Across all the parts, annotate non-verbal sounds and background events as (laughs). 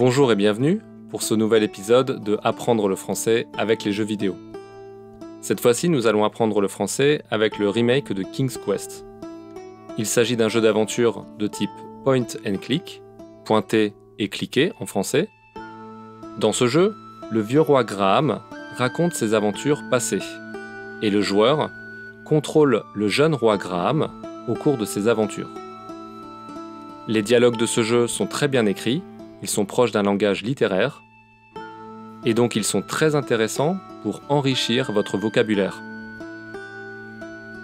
Bonjour et bienvenue pour ce nouvel épisode de Apprendre le français avec les jeux vidéo. Cette fois-ci, nous allons apprendre le français avec le remake de King's Quest. Il s'agit d'un jeu d'aventure de type point and click, pointer et cliquer en français. Dans ce jeu, le vieux roi Graham raconte ses aventures passées et le joueur contrôle le jeune roi Graham au cours de ses aventures. Les dialogues de ce jeu sont très bien écrits ils sont proches d'un langage littéraire, et donc ils sont très intéressants pour enrichir votre vocabulaire.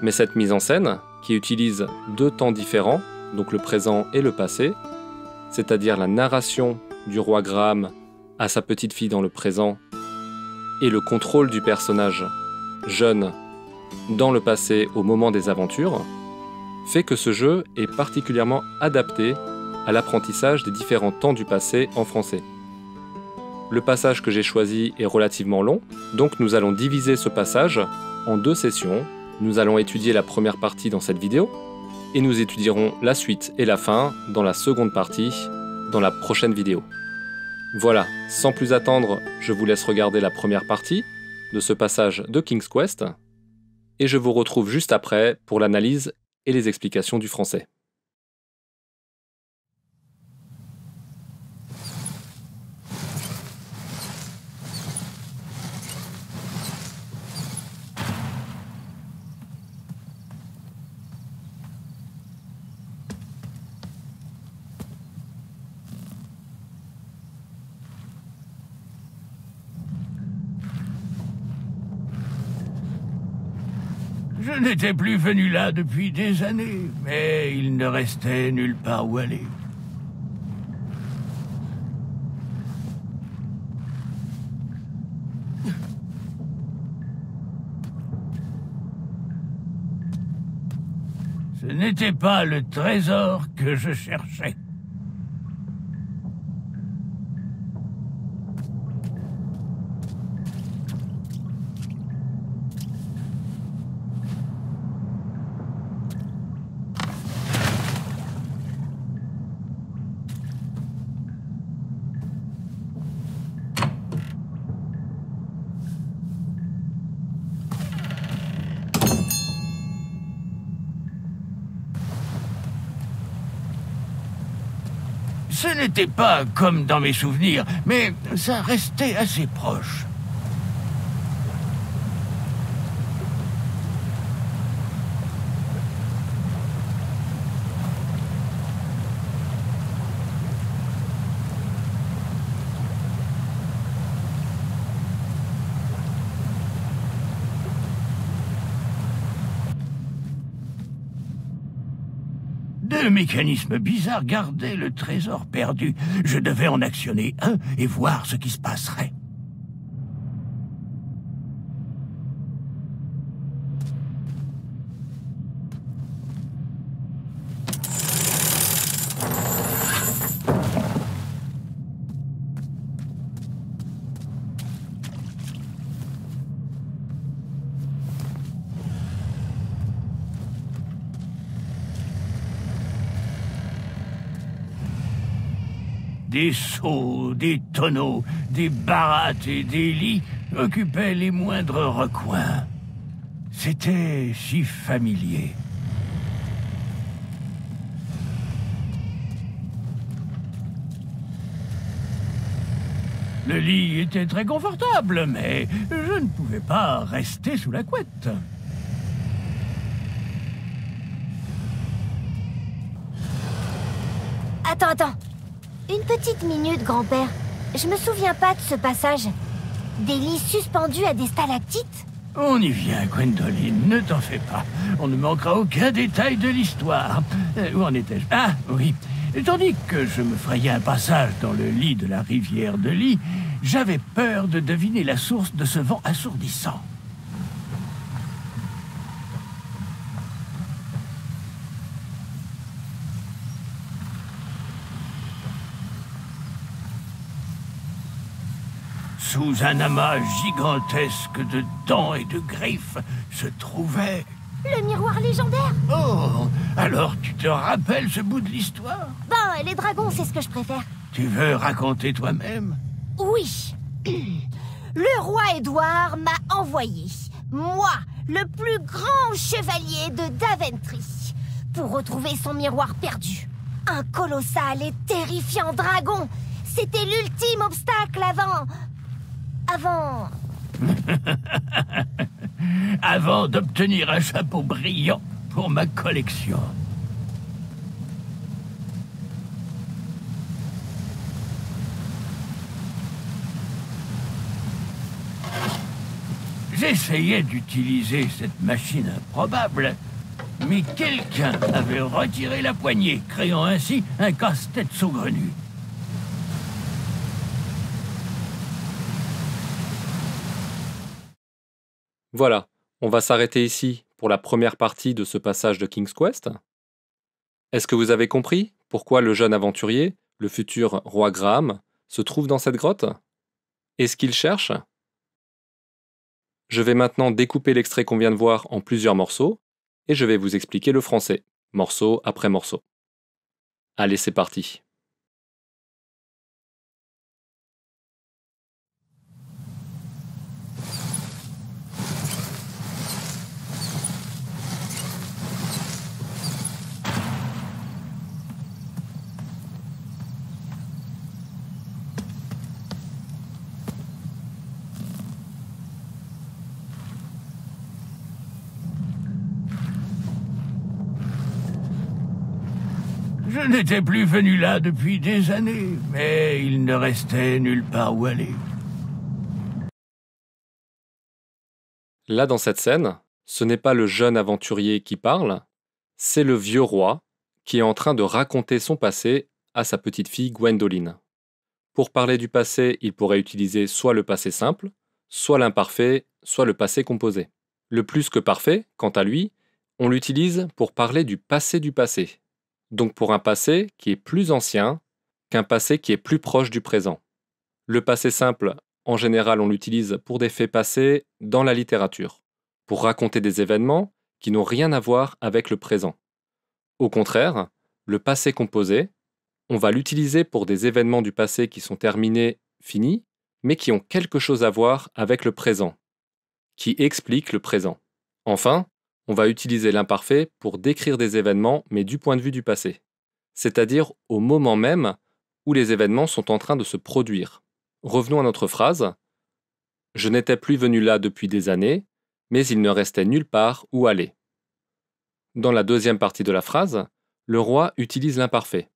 Mais cette mise en scène, qui utilise deux temps différents, donc le présent et le passé, c'est-à-dire la narration du roi Graham à sa petite fille dans le présent et le contrôle du personnage jeune dans le passé au moment des aventures, fait que ce jeu est particulièrement adapté à l'apprentissage des différents temps du passé en français. Le passage que j'ai choisi est relativement long, donc nous allons diviser ce passage en deux sessions. Nous allons étudier la première partie dans cette vidéo, et nous étudierons la suite et la fin dans la seconde partie, dans la prochaine vidéo. Voilà, sans plus attendre, je vous laisse regarder la première partie de ce passage de King's Quest, et je vous retrouve juste après pour l'analyse et les explications du français. n'était plus venu là depuis des années, mais il ne restait nulle part où aller. Ce n'était pas le trésor que je cherchais. n'était pas comme dans mes souvenirs, mais ça restait assez proche. mécanisme bizarre gardait le trésor perdu. Je devais en actionner un et voir ce qui se passerait. Des seaux, des tonneaux, des barates et des lits occupaient les moindres recoins. C'était si familier. Le lit était très confortable, mais je ne pouvais pas rester sous la couette. Attends, attends. Une petite minute, grand-père. Je me souviens pas de ce passage. Des lits suspendus à des stalactites On y vient, Gwendoline, ne t'en fais pas. On ne manquera aucun détail de l'histoire. Euh, où en étais-je Ah, oui. Tandis que je me frayais un passage dans le lit de la rivière de Lys, j'avais peur de deviner la source de ce vent assourdissant. sous un amas gigantesque de dents et de griffes, se trouvait... Le miroir légendaire Oh, alors tu te rappelles ce bout de l'histoire Ben, les dragons, c'est ce que je préfère. Tu veux raconter toi-même Oui. (clears throat) Le roi Édouard m'a envoyé, moi, le plus grand chevalier de Daventry, pour retrouver son miroir perdu. Un colossal et terrifiant dragon. C'était l'ultime obstacle avant avant. (laughs) avant d'obtenir un chapeau brillant pour ma collection. J'essayais d'utiliser cette machine improbable, mais quelqu'un avait retiré la poignée, créant ainsi un casse-tête saugrenu. Voilà, on va s'arrêter ici pour la première partie de ce passage de King's Quest. Est-ce que vous avez compris pourquoi le jeune aventurier, le futur roi Graham, se trouve dans cette grotte est ce qu'il cherche Je vais maintenant découper l'extrait qu'on vient de voir en plusieurs morceaux et je vais vous expliquer le français, morceau après morceau. Allez, c'est parti. Je n'étais plus venu là depuis des années, mais il ne restait nulle part où aller. Là, dans cette scène, ce n'est pas le jeune aventurier qui parle, c'est le vieux roi qui est en train de raconter son passé à sa petite fille Gwendoline. Pour parler du passé, il pourrait utiliser soit le passé simple, soit l'imparfait, soit le passé composé. Le plus que parfait, quant à lui, on l'utilise pour parler du passé du passé, donc pour un passé qui est plus ancien qu'un passé qui est plus proche du présent. Le passé simple, en général, on l'utilise pour des faits passés dans la littérature, pour raconter des événements qui n'ont rien à voir avec le présent. Au contraire, le passé composé, on va l'utiliser pour des événements du passé qui sont terminés, finis, mais qui ont quelque chose à voir avec le présent, qui expliquent le présent. Enfin, on va utiliser l'imparfait pour décrire des événements, mais du point de vue du passé, c'est-à-dire au moment même où les événements sont en train de se produire. Revenons à notre phrase. Je n'étais plus venu là depuis des années, mais il ne restait nulle part où aller. Dans la deuxième partie de la phrase, le roi utilise l'imparfait.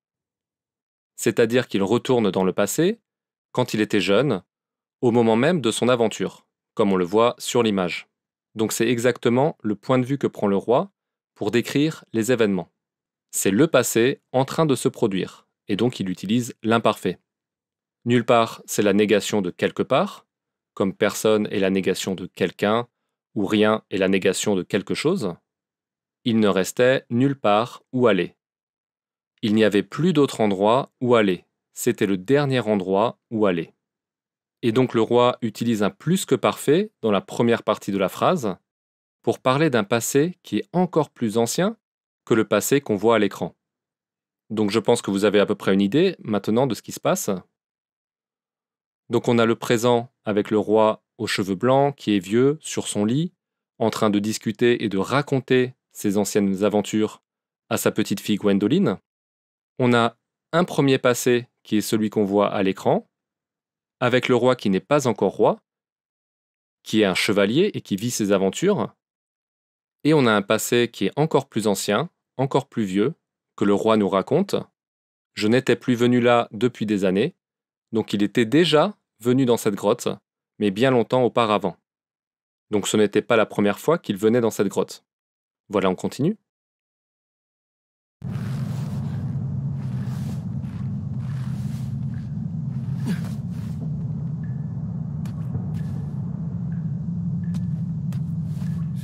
C'est-à-dire qu'il retourne dans le passé, quand il était jeune, au moment même de son aventure, comme on le voit sur l'image. Donc c'est exactement le point de vue que prend le roi pour décrire les événements. C'est le passé en train de se produire, et donc il utilise l'imparfait. Nulle part, c'est la négation de quelque part, comme personne est la négation de quelqu'un, ou rien est la négation de quelque chose. Il ne restait nulle part où aller. Il n'y avait plus d'autre endroit où aller. C'était le dernier endroit où aller. Et donc le roi utilise un plus que parfait dans la première partie de la phrase pour parler d'un passé qui est encore plus ancien que le passé qu'on voit à l'écran. Donc je pense que vous avez à peu près une idée maintenant de ce qui se passe. Donc on a le présent avec le roi aux cheveux blancs qui est vieux sur son lit, en train de discuter et de raconter ses anciennes aventures à sa petite fille Gwendoline. On a un premier passé qui est celui qu'on voit à l'écran, avec le roi qui n'est pas encore roi, qui est un chevalier et qui vit ses aventures, et on a un passé qui est encore plus ancien, encore plus vieux, que le roi nous raconte. Je n'étais plus venu là depuis des années, donc il était déjà venu dans cette grotte, mais bien longtemps auparavant. Donc ce n'était pas la première fois qu'il venait dans cette grotte. Voilà, on continue.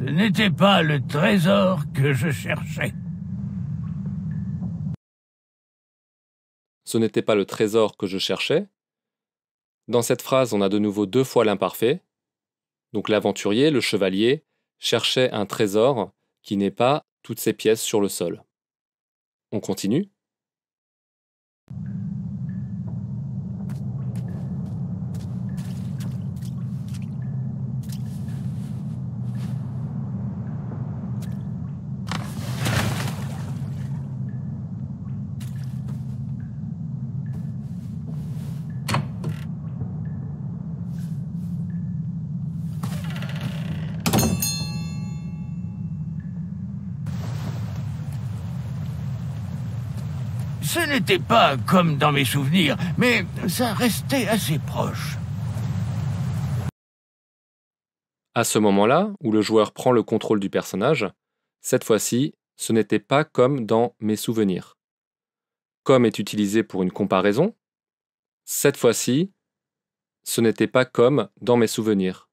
Ce n'était pas le trésor que je cherchais. Ce n'était pas le trésor que je cherchais. Dans cette phrase, on a de nouveau deux fois l'imparfait. Donc l'aventurier, le chevalier, cherchait un trésor qui n'est pas toutes ses pièces sur le sol. On continue. Ce n'était pas comme dans mes souvenirs, mais ça restait assez proche. À ce moment-là, où le joueur prend le contrôle du personnage, cette fois-ci, ce n'était pas comme dans mes souvenirs. Comme est utilisé pour une comparaison, cette fois-ci, ce n'était pas comme dans mes souvenirs.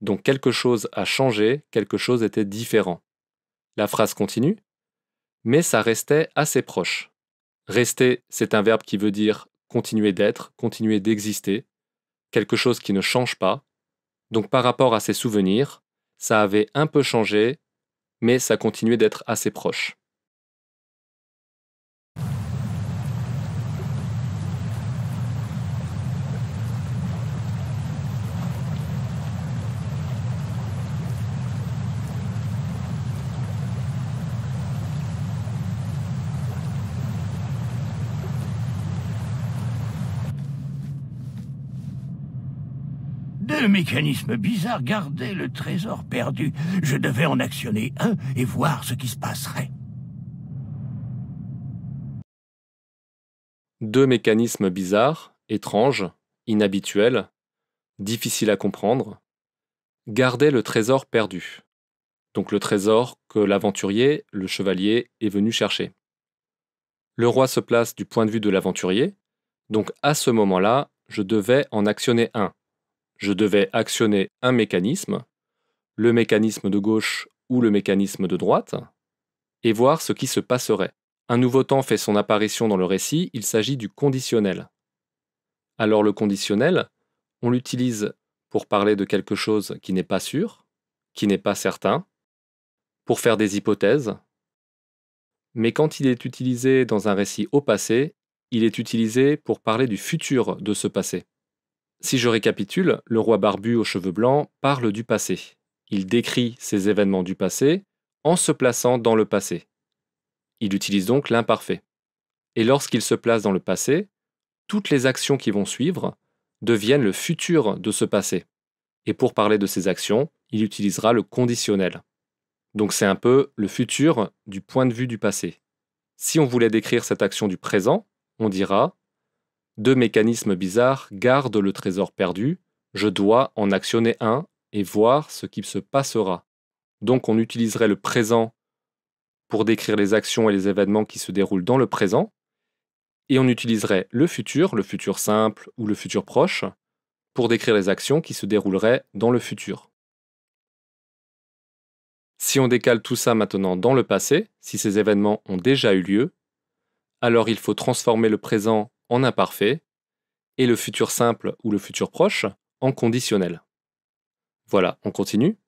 Donc quelque chose a changé, quelque chose était différent. La phrase continue, mais ça restait assez proche. Rester, c'est un verbe qui veut dire continuer d'être, continuer d'exister, quelque chose qui ne change pas. Donc par rapport à ses souvenirs, ça avait un peu changé, mais ça continuait d'être assez proche. mécanisme bizarre gardait le trésor perdu Je devais en actionner un et voir ce qui se passerait. Deux mécanismes bizarres, étranges, inhabituels, difficiles à comprendre, gardaient le trésor perdu. Donc le trésor que l'aventurier, le chevalier, est venu chercher. Le roi se place du point de vue de l'aventurier, donc à ce moment-là, je devais en actionner un, je devais actionner un mécanisme, le mécanisme de gauche ou le mécanisme de droite, et voir ce qui se passerait. Un nouveau temps fait son apparition dans le récit, il s'agit du conditionnel. Alors le conditionnel, on l'utilise pour parler de quelque chose qui n'est pas sûr, qui n'est pas certain, pour faire des hypothèses, mais quand il est utilisé dans un récit au passé, il est utilisé pour parler du futur de ce passé. Si je récapitule, le roi barbu aux cheveux blancs parle du passé. Il décrit ces événements du passé en se plaçant dans le passé. Il utilise donc l'imparfait. Et lorsqu'il se place dans le passé, toutes les actions qui vont suivre deviennent le futur de ce passé. Et pour parler de ces actions, il utilisera le conditionnel. Donc c'est un peu le futur du point de vue du passé. Si on voulait décrire cette action du présent, on dira deux mécanismes bizarres gardent le trésor perdu, je dois en actionner un et voir ce qui se passera. Donc on utiliserait le présent pour décrire les actions et les événements qui se déroulent dans le présent, et on utiliserait le futur, le futur simple ou le futur proche, pour décrire les actions qui se dérouleraient dans le futur. Si on décale tout ça maintenant dans le passé, si ces événements ont déjà eu lieu, alors il faut transformer le présent en imparfait et le futur simple ou le futur proche en conditionnel. Voilà, on continue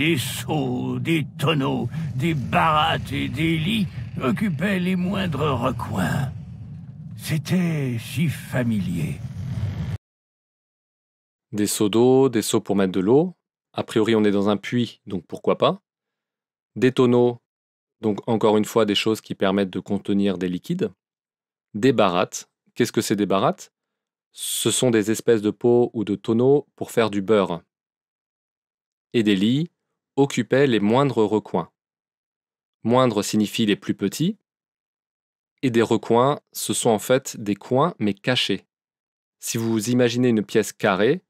Des seaux, des tonneaux, des barates et des lits occupaient les moindres recoins. C'était si familier. Des seaux d'eau, des seaux pour mettre de l'eau. A priori, on est dans un puits, donc pourquoi pas. Des tonneaux, donc encore une fois des choses qui permettent de contenir des liquides. Des barates. Qu'est-ce que c'est des barates Ce sont des espèces de pots ou de tonneaux pour faire du beurre. Et des lits, occupait les moindres recoins. Moindre signifie les plus petits, et des recoins, ce sont en fait des coins mais cachés. Si vous imaginez une pièce carrée,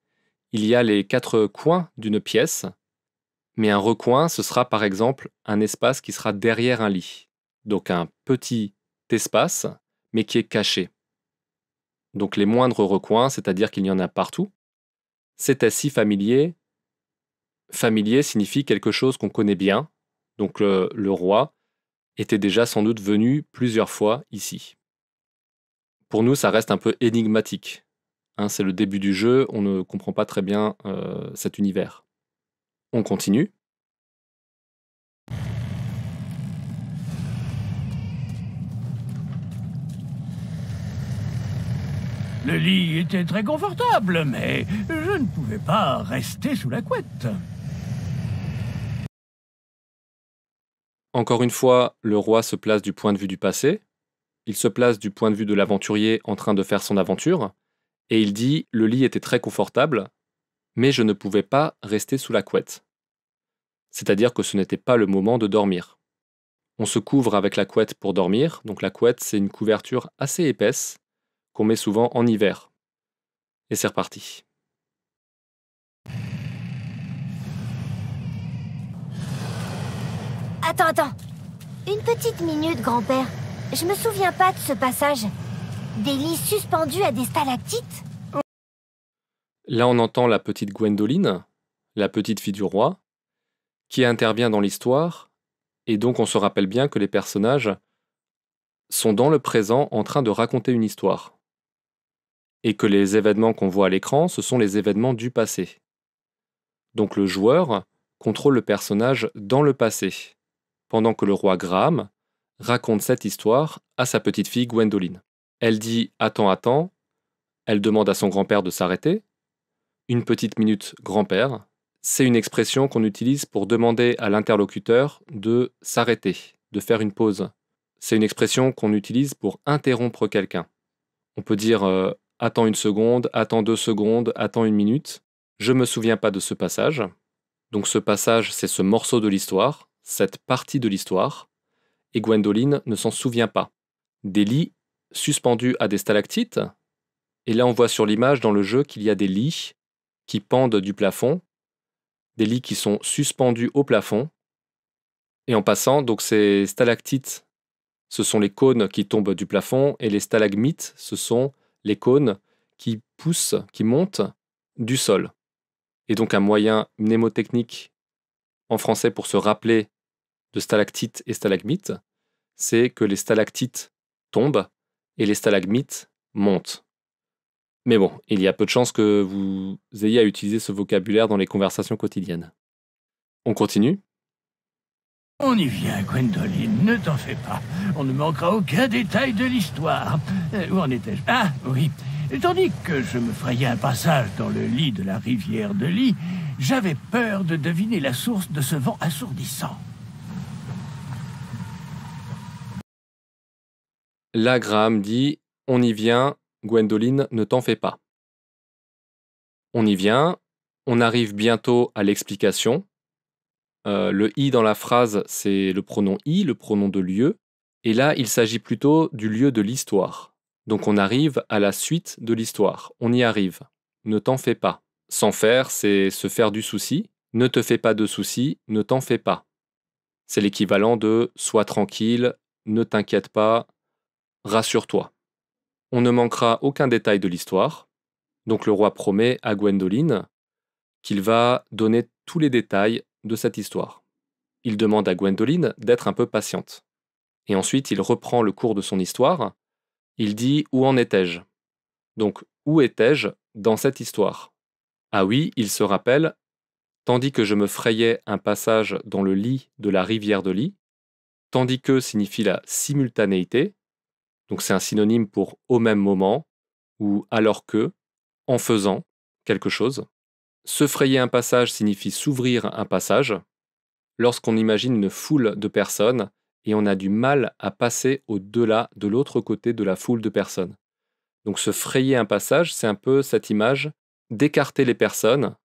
il y a les quatre coins d'une pièce, mais un recoin, ce sera par exemple un espace qui sera derrière un lit, donc un petit espace, mais qui est caché. Donc les moindres recoins, c'est-à-dire qu'il y en a partout. C'est si familier Familier signifie quelque chose qu'on connaît bien, donc le, roi était déjà sans doute venu plusieurs fois ici. Pour nous, ça reste un peu énigmatique. Hein, c'est le début du jeu, on ne comprend pas très bien euh, cet univers. On continue. Le lit était très confortable, mais je ne pouvais pas rester sous la couette. Encore une fois, le roi se place du point de vue du passé, il se place du point de vue de l'aventurier en train de faire son aventure, et il dit Le lit était très confortable, mais je ne pouvais pas rester sous la couette. C'est-à-dire que ce n'était pas le moment de dormir. On se couvre avec la couette pour dormir, donc la couette c'est une couverture assez épaisse qu'on met souvent en hiver. Et c'est reparti. Attends, attends. Une petite minute, grand-père. Je me souviens pas de ce passage. Des lits suspendus à des stalactites Là, on entend la petite Gwendoline, la petite fille du roi, qui intervient dans l'histoire, et donc on se rappelle bien que les personnages sont dans le présent en train de raconter une histoire. Et que les événements qu'on voit à l'écran, ce sont les événements du passé. Donc le joueur contrôle le personnage dans le passé pendant que le roi Graham raconte cette histoire à sa petite fille Gwendoline. Elle dit Attends, attends. Elle demande à son grand-père de s'arrêter. Une petite minute, grand-père. C'est une expression qu'on utilise pour demander à l'interlocuteur de s'arrêter, de faire une pause. C'est une expression qu'on utilise pour interrompre quelqu'un. On peut dire euh, Attends une seconde, attends deux secondes, attends une minute. Je me souviens pas de ce passage. Donc ce passage, c'est ce morceau de l'histoire cette partie de l'histoire, et Gwendoline ne s'en souvient pas. Des lits suspendus à des stalactites, et là on voit sur l'image dans le jeu qu'il y a des lits qui pendent du plafond, des lits qui sont suspendus au plafond, et en passant, donc ces stalactites, ce sont les cônes qui tombent du plafond, et les stalagmites, ce sont les cônes qui poussent, qui montent du sol. Et donc un moyen mnémotechnique en français pour se rappeler de stalactites et stalagmites, c'est que les stalactites tombent et les stalagmites montent. Mais bon, il y a peu de chances que vous ayez à utiliser ce vocabulaire dans les conversations quotidiennes. On continue on y vient, Gwendoline, ne t'en fais pas. On ne manquera aucun détail de l'histoire. Euh, où en étais-je Ah, oui. Tandis que je me frayais un passage dans le lit de la rivière de Ly, j'avais peur de deviner la source de ce vent assourdissant. Là, dit On y vient, Gwendoline, ne t'en fais pas. On y vient, on arrive bientôt à l'explication. Euh, le i dans la phrase, c'est le pronom i, le pronom de lieu. Et là, il s'agit plutôt du lieu de l'histoire. Donc on arrive à la suite de l'histoire. On y arrive. Ne t'en fais pas. S'en faire, c'est se faire du souci. Ne te fais pas de soucis, ne t'en fais pas. C'est l'équivalent de sois tranquille, ne t'inquiète pas, rassure-toi. On ne manquera aucun détail de l'histoire. Donc le roi promet à Gwendoline qu'il va donner tous les détails de cette histoire. Il demande à Gwendoline d'être un peu patiente. Et ensuite, il reprend le cours de son histoire. Il dit Où en étais-je Donc, où étais-je dans cette histoire ah oui, il se rappelle, tandis que je me frayais un passage dans le lit de la rivière de lit, tandis que signifie la simultanéité, donc c'est un synonyme pour au même moment, ou alors que, en faisant quelque chose. Se frayer un passage signifie s'ouvrir un passage, lorsqu'on imagine une foule de personnes et on a du mal à passer au-delà de l'autre côté de la foule de personnes. Donc se frayer un passage, c'est un peu cette image d'écarter les personnes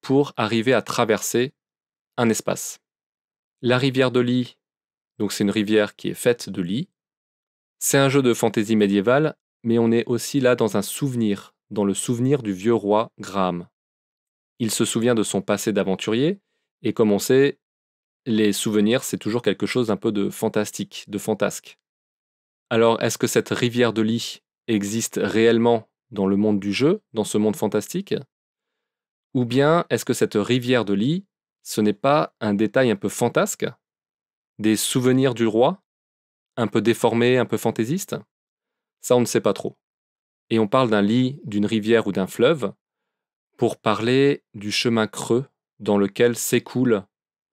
pour arriver à traverser un espace. La rivière de lit, donc c'est une rivière qui est faite de lit. C'est un jeu de fantaisie médiévale, mais on est aussi là dans un souvenir, dans le souvenir du vieux roi Graham. Il se souvient de son passé d'aventurier, et comme on sait, les souvenirs, c'est toujours quelque chose un peu de fantastique, de fantasque. Alors, est-ce que cette rivière de lit existe réellement dans le monde du jeu, dans ce monde fantastique Ou bien est-ce que cette rivière de lit, ce n'est pas un détail un peu fantasque Des souvenirs du roi Un peu déformé, un peu fantaisiste Ça, on ne sait pas trop. Et on parle d'un lit, d'une rivière ou d'un fleuve pour parler du chemin creux dans lequel s'écoule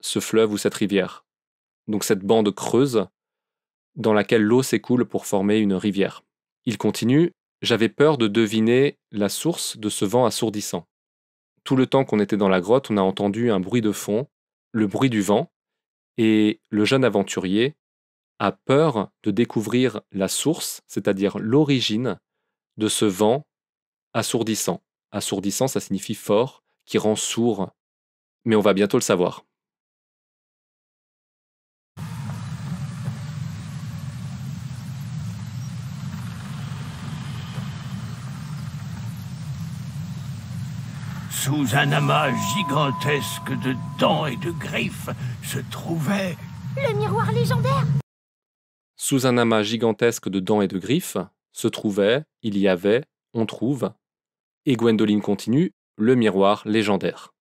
ce fleuve ou cette rivière. Donc cette bande creuse dans laquelle l'eau s'écoule pour former une rivière. Il continue j'avais peur de deviner la source de ce vent assourdissant. Tout le temps qu'on était dans la grotte, on a entendu un bruit de fond, le bruit du vent, et le jeune aventurier a peur de découvrir la source, c'est-à-dire l'origine de ce vent assourdissant. Assourdissant, ça signifie fort, qui rend sourd. Mais on va bientôt le savoir. Sous un amas gigantesque de dents et de griffes se trouvait... Le miroir légendaire Sous un amas gigantesque de dents et de griffes se trouvait, il y avait, on trouve... Et Gwendoline continue, le miroir légendaire.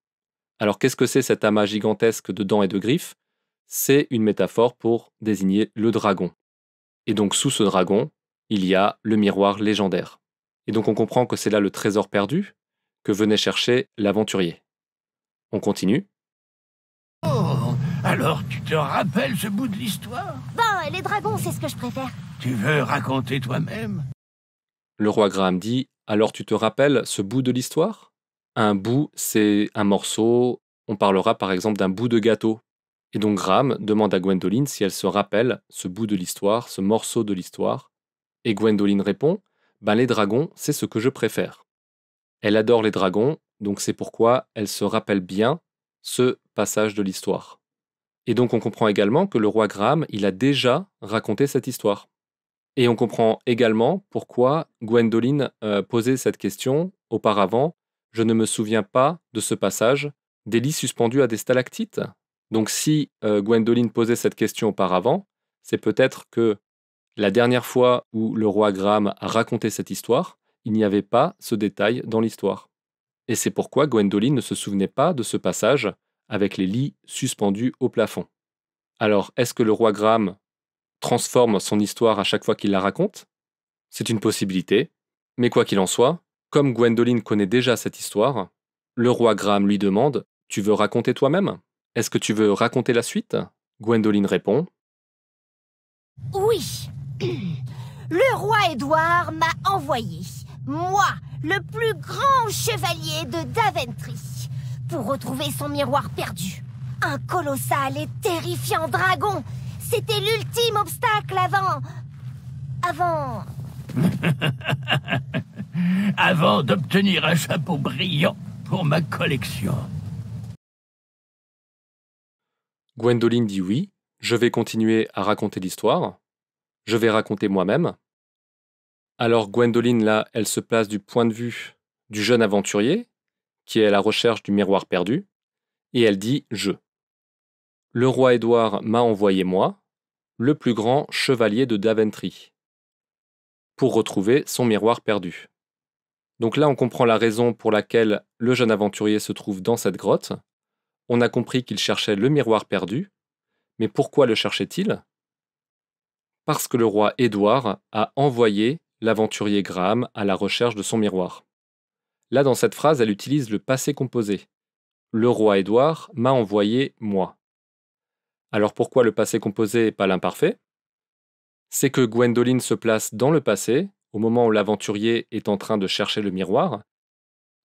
Alors qu'est-ce que c'est cet amas gigantesque de dents et de griffes C'est une métaphore pour désigner le dragon. Et donc sous ce dragon, il y a le miroir légendaire. Et donc on comprend que c'est là le trésor perdu, que venait chercher l'aventurier. On continue. Oh, alors tu te rappelles ce bout de l'histoire Ben, les dragons, c'est ce que je préfère. Tu veux raconter toi-même Le roi Graham dit Alors tu te rappelles ce bout de l'histoire Un bout, c'est un morceau. On parlera par exemple d'un bout de gâteau. Et donc Graham demande à Gwendoline si elle se rappelle ce bout de l'histoire, ce morceau de l'histoire. Et Gwendoline répond Ben, les dragons, c'est ce que je préfère. Elle adore les dragons, donc c'est pourquoi elle se rappelle bien ce passage de l'histoire. Et donc on comprend également que le roi Graham, il a déjà raconté cette histoire. Et on comprend également pourquoi Gwendoline euh, posait cette question auparavant. Je ne me souviens pas de ce passage des lits suspendus à des stalactites. Donc si euh, Gwendoline posait cette question auparavant, c'est peut-être que la dernière fois où le roi Graham a raconté cette histoire, il n'y avait pas ce détail dans l'histoire. Et c'est pourquoi Gwendoline ne se souvenait pas de ce passage avec les lits suspendus au plafond. Alors, est-ce que le roi Graham transforme son histoire à chaque fois qu'il la raconte C'est une possibilité, mais quoi qu'il en soit, comme Gwendoline connaît déjà cette histoire, le roi Graham lui demande Tu veux raconter toi-même Est-ce que tu veux raconter la suite Gwendoline répond Oui (clears throat) Le roi Édouard m'a envoyé moi, le plus grand chevalier de Daventry, pour retrouver son miroir perdu. Un colossal et terrifiant dragon, c'était l'ultime obstacle avant... avant... (laughs) avant d'obtenir un chapeau brillant pour ma collection. Gwendoline dit oui, je vais continuer à raconter l'histoire, je vais raconter moi-même, alors Gwendoline, là, elle se place du point de vue du jeune aventurier, qui est à la recherche du miroir perdu, et elle dit Je. Le roi Édouard m'a envoyé moi, le plus grand chevalier de Daventry, pour retrouver son miroir perdu. Donc là, on comprend la raison pour laquelle le jeune aventurier se trouve dans cette grotte. On a compris qu'il cherchait le miroir perdu, mais pourquoi le cherchait-il Parce que le roi Édouard a envoyé l'aventurier Graham à la recherche de son miroir. Là, dans cette phrase, elle utilise le passé composé. Le roi Édouard m'a envoyé moi. Alors pourquoi le passé composé et pas l'imparfait C'est que Gwendoline se place dans le passé, au moment où l'aventurier est en train de chercher le miroir.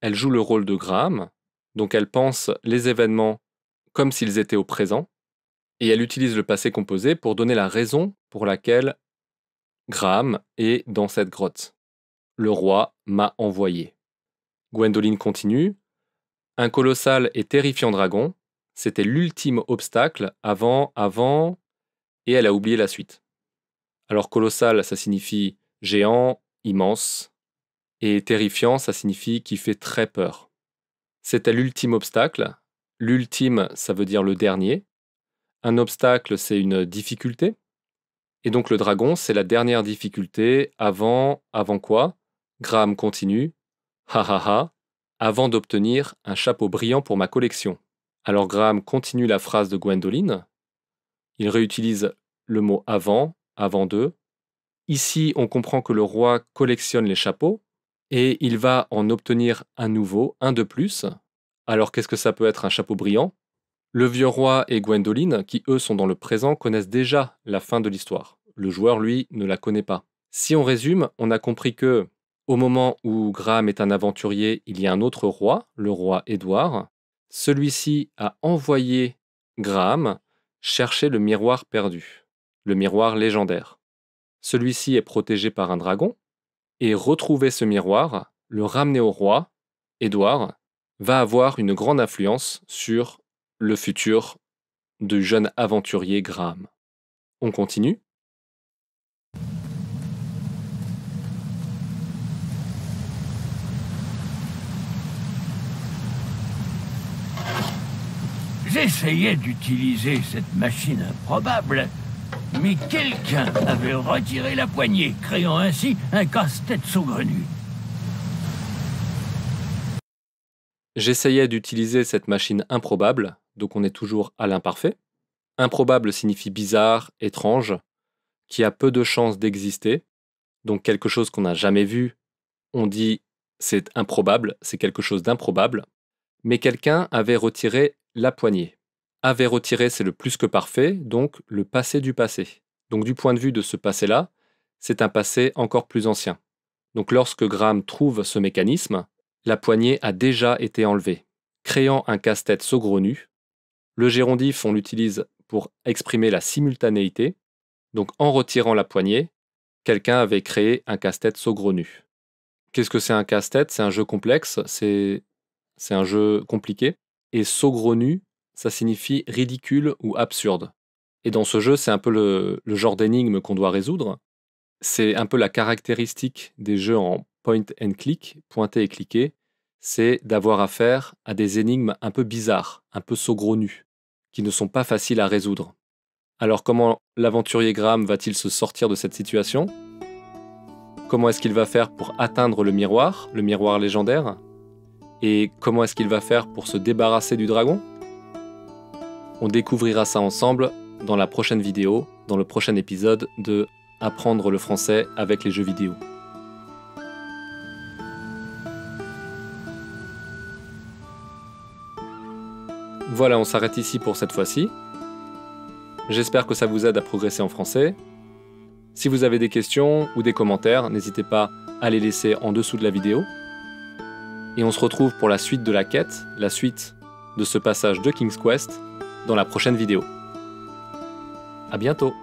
Elle joue le rôle de Graham, donc elle pense les événements comme s'ils étaient au présent, et elle utilise le passé composé pour donner la raison pour laquelle Graham est dans cette grotte. Le roi m'a envoyé. Gwendoline continue. Un colossal et terrifiant dragon. C'était l'ultime obstacle avant, avant. Et elle a oublié la suite. Alors colossal, ça signifie géant, immense. Et terrifiant, ça signifie qui fait très peur. C'était l'ultime obstacle. L'ultime, ça veut dire le dernier. Un obstacle, c'est une difficulté. Et donc le dragon, c'est la dernière difficulté avant, avant quoi Graham continue. Ha ha ha, avant d'obtenir un chapeau brillant pour ma collection. Alors Graham continue la phrase de Gwendoline. Il réutilise le mot avant, avant deux. Ici, on comprend que le roi collectionne les chapeaux et il va en obtenir un nouveau, un de plus. Alors qu'est-ce que ça peut être un chapeau brillant le vieux roi et Gwendoline, qui eux sont dans le présent, connaissent déjà la fin de l'histoire. Le joueur, lui, ne la connaît pas. Si on résume, on a compris que, au moment où Graham est un aventurier, il y a un autre roi, le roi Édouard. Celui-ci a envoyé Graham chercher le miroir perdu, le miroir légendaire. Celui-ci est protégé par un dragon, et retrouver ce miroir, le ramener au roi, Édouard, va avoir une grande influence sur le futur du jeune aventurier Graham. On continue J'essayais d'utiliser cette machine improbable, mais quelqu'un avait retiré la poignée, créant ainsi un casse-tête saugrenu. J'essayais d'utiliser cette machine improbable, donc on est toujours à l'imparfait. Improbable signifie bizarre, étrange, qui a peu de chances d'exister. Donc quelque chose qu'on n'a jamais vu, on dit c'est improbable, c'est quelque chose d'improbable. Mais quelqu'un avait retiré la poignée. Avait retiré, c'est le plus que parfait, donc le passé du passé. Donc du point de vue de ce passé-là, c'est un passé encore plus ancien. Donc lorsque Graham trouve ce mécanisme, la poignée a déjà été enlevée, créant un casse-tête saugrenu le gérondif, on l'utilise pour exprimer la simultanéité. Donc en retirant la poignée, quelqu'un avait créé un casse-tête saugrenu. Qu'est-ce que c'est un casse-tête C'est un jeu complexe, c'est un jeu compliqué. Et saugrenu, ça signifie ridicule ou absurde. Et dans ce jeu, c'est un peu le, genre d'énigme qu'on doit résoudre. C'est un peu la caractéristique des jeux en point and click, pointé et cliqué c'est d'avoir affaire à des énigmes un peu bizarres, un peu saugrenues, qui ne sont pas faciles à résoudre. Alors comment l'aventurier Graham va-t-il se sortir de cette situation Comment est-ce qu'il va faire pour atteindre le miroir, le miroir légendaire Et comment est-ce qu'il va faire pour se débarrasser du dragon On découvrira ça ensemble dans la prochaine vidéo, dans le prochain épisode de Apprendre le français avec les jeux vidéo. Voilà, on s'arrête ici pour cette fois-ci. J'espère que ça vous aide à progresser en français. Si vous avez des questions ou des commentaires, n'hésitez pas à les laisser en dessous de la vidéo. Et on se retrouve pour la suite de la quête, la suite de ce passage de King's Quest, dans la prochaine vidéo. A bientôt